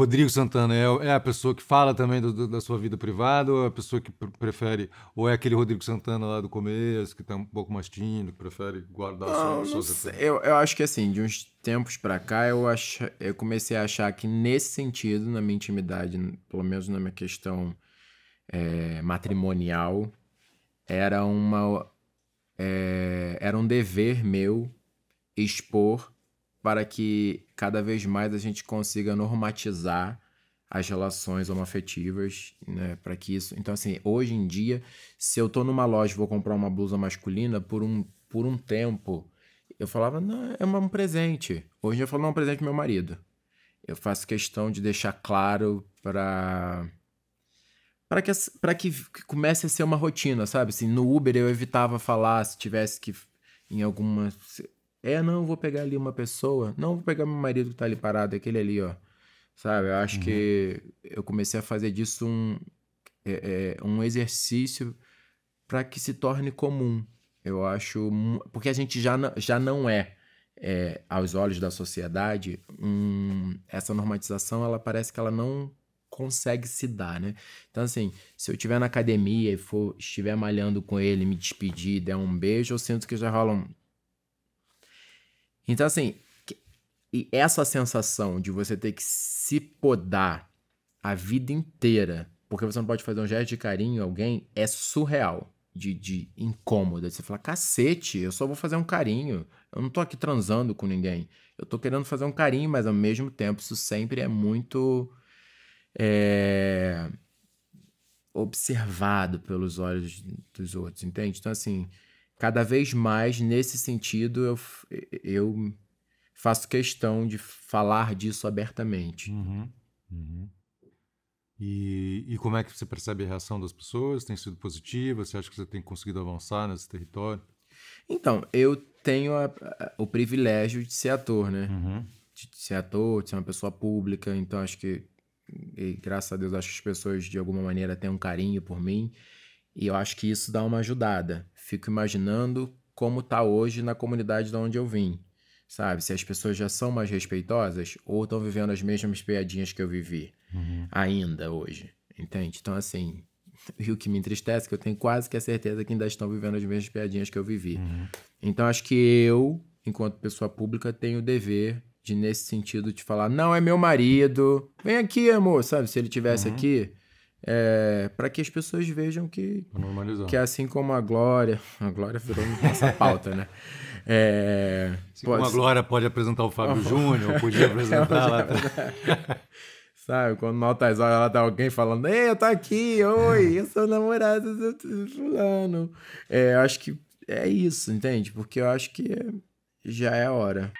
Rodrigo Santana é, é, a pessoa que fala também do, do, da sua vida privada ou é a pessoa que pr prefere, ou é aquele Rodrigo Santana lá do começo, que tá um pouco mais tímido, que prefere guardar não, sua, sua eu, eu acho que assim, de uns tempos para cá, eu, ach, eu comecei a achar que nesse sentido, na minha intimidade, pelo menos na minha questão é, matrimonial, era uma. É, era um dever meu expor para que cada vez mais a gente consiga normatizar as relações homoafetivas, né, para que isso. Então assim, hoje em dia, se eu tô numa loja e vou comprar uma blusa masculina por um por um tempo, eu falava, não, é um presente. Hoje eu falo, não, é um presente pro meu marido. Eu faço questão de deixar claro para para que para que comece a ser uma rotina, sabe? Assim, no Uber eu evitava falar se tivesse que em alguma é, não, vou pegar ali uma pessoa. Não, vou pegar meu marido que tá ali parado, aquele ali, ó. Sabe? Eu acho uhum. que eu comecei a fazer disso um, é, é um exercício para que se torne comum. Eu acho. Porque a gente já, já não é, é aos olhos da sociedade, essa normatização, ela parece que ela não consegue se dar, né? Então, assim, se eu estiver na academia e for, estiver malhando com ele, me despedir, der um beijo, eu sinto que já rola um então, assim, e essa sensação de você ter que se podar a vida inteira, porque você não pode fazer um gesto de carinho a alguém, é surreal. De, de incômodo. Você fala, cacete, eu só vou fazer um carinho. Eu não tô aqui transando com ninguém. Eu tô querendo fazer um carinho, mas ao mesmo tempo isso sempre é muito. É, observado pelos olhos dos outros, entende? Então, assim, cada vez mais nesse sentido eu, eu faço questão de falar disso abertamente. Uhum, uhum. E, e, como é que você percebe a reação das pessoas? Tem sido positiva? Você acha que você tem conseguido avançar nesse território? Então, eu tenho a, a, o privilégio de ser ator, né? Uhum. De, ser ator, de ser uma pessoa pública. Então, acho que, e, graças a Deus, acho que as pessoas de alguma maneira têm um carinho por mim. E eu acho que isso dá uma ajudada. Fico imaginando como tá hoje na comunidade de onde eu vim. Sabe? Se as pessoas já são mais respeitosas ou estão vivendo as mesmas piadinhas que eu vivi uhum. ainda hoje. Entende? Então, assim, e o que me entristece é que eu tenho quase que a certeza que ainda estão vivendo as mesmas piadinhas que eu vivi. Uhum. Então acho que eu, enquanto pessoa pública, tenho o dever de, nesse sentido, te falar: não é meu marido, vem aqui, amor, sabe? Se ele tivesse uhum. aqui, é, para que as pessoas vejam que Normalizar. que é assim como a Glória, a Glória virou nossa pauta, né? É, assim pode... como a Glória pode apresentar o Fábio Júnior, podia é, apresentar lá. Sabe, quando no altas horas ela tá alguém falando, ei, eu tô aqui, oi, eu sou namorado do fulano. É, eu acho que é isso, entende? Porque eu acho que já é hora.